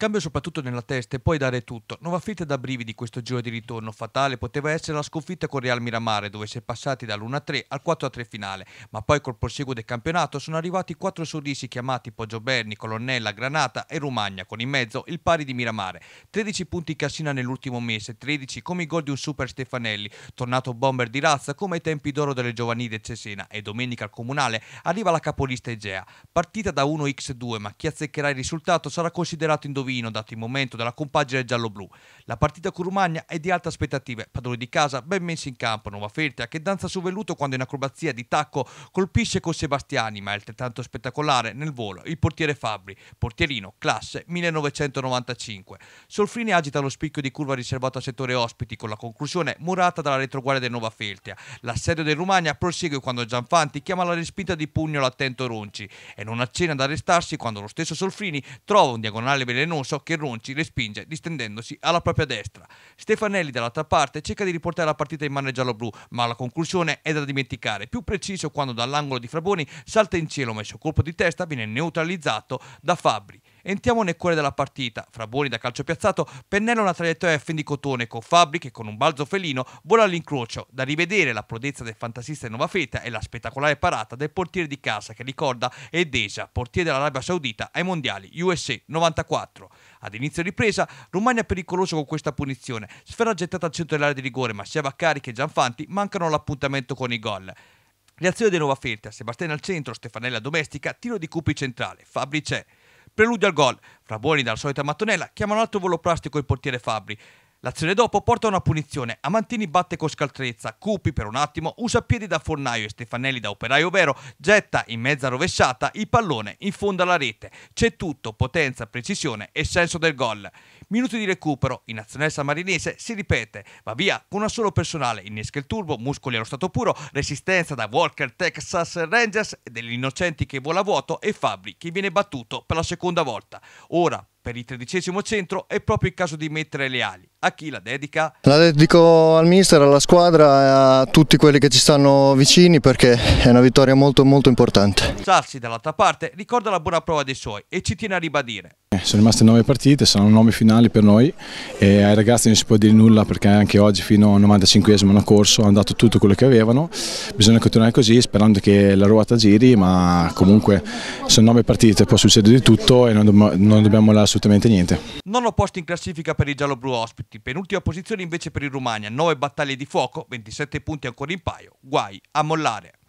Cambio soprattutto nella testa e poi dare tutto. Non fitta da brividi questo giro di ritorno. Fatale poteva essere la sconfitta con Real Miramare, dove si è passati dall'1-3 al 4-3 finale. Ma poi col proseguo del campionato sono arrivati quattro sorrisi chiamati Poggio Berni, Colonnella, Granata e Romagna, con in mezzo il pari di Miramare. 13 punti Cassina nell'ultimo mese, 13 come i gol di un super Stefanelli, tornato bomber di razza come ai tempi d'oro delle giovanili del Cesena e domenica al Comunale arriva la capolista Egea. Partita da 1x2, ma chi azzeccherà il risultato sarà considerato indovinato Torino, dato il momento della compagine giallo-blu. La partita con Rumagna è di alte aspettative, padroni di casa ben messi in campo, Nuova Fertia che danza su velluto quando in acrobazia di tacco colpisce con Sebastiani, ma è altrettanto spettacolare nel volo il portiere Fabri, portierino classe 1995. Solfrini agita lo spicchio di curva riservato al settore ospiti con la conclusione murata dalla retroguardia del Nuova Feltia. L'assedio del Rumagna prosegue quando Gianfanti chiama la respinta di pugno l'attento Ronci e non accenna ad arrestarsi quando lo stesso Solfrini trova un diagonale velenoso non so che Ronci respinge distendendosi alla propria destra. Stefanelli dall'altra parte cerca di riportare la partita in mano giallo-blu, ma la conclusione è da dimenticare. Più preciso quando dall'angolo di Fraboni salta in cielo, ma il suo colpo di testa viene neutralizzato da Fabri. Entriamo nel cuore della partita. Fra buoni da calcio piazzato pennella una traiettoria a fin di Cotone con Fabri che con un balzo felino vola all'incrocio. Da rivedere la prodezza del fantasista in nuova feta e la spettacolare parata del portiere di casa che ricorda Edeja, portiere dell'Arabia Saudita ai mondiali USA 94. Ad inizio ripresa, Romagna è pericoloso con questa punizione. Sfera gettata al centro dell'area di rigore, ma sia Vaccari che Gianfanti mancano l'appuntamento con i gol. Reazione di Nuova Felta, Sebastiano al centro, Stefanella domestica, tiro di Cupi centrale, Fabri c'è preludio al gol. Fraboni dalla solita mattonella chiama un altro volo plastico il portiere Fabri L'azione dopo porta a una punizione. Amantini batte con scaltrezza, Cupi per un attimo usa piedi da fornaio e Stefanelli da operaio vero, getta in mezza rovesciata il pallone in fondo alla rete. C'è tutto, potenza, precisione e senso del gol. Minuti di recupero, in nazionale samarinese si ripete, va via con una solo personale, innesca il turbo, muscoli allo stato puro, resistenza da Walker Texas Rangers, degli innocenti che vola a vuoto e Fabri che viene battuto per la seconda volta. Ora, per il tredicesimo centro, è proprio il caso di mettere le ali a chi la dedica? La dedico al mister, alla squadra e a tutti quelli che ci stanno vicini perché è una vittoria molto molto importante. Sarsi dall'altra parte ricorda la buona prova dei suoi e ci tiene a ribadire. Eh, sono rimaste nove partite, saranno nove finali per noi e ai ragazzi non si può dire nulla perché anche oggi fino al 95esimo hanno corso, hanno dato tutto quello che avevano, bisogna continuare così sperando che la ruota giri ma comunque sono nove partite, può succedere di tutto e non, dobbiamo, non dobbiamo assolutamente niente. Non ho posto in classifica per il giallo-blu ospite punti. Penultima posizione invece per il Romagna, 9 battaglie di fuoco, 27 punti ancora in paio. Guai a mollare.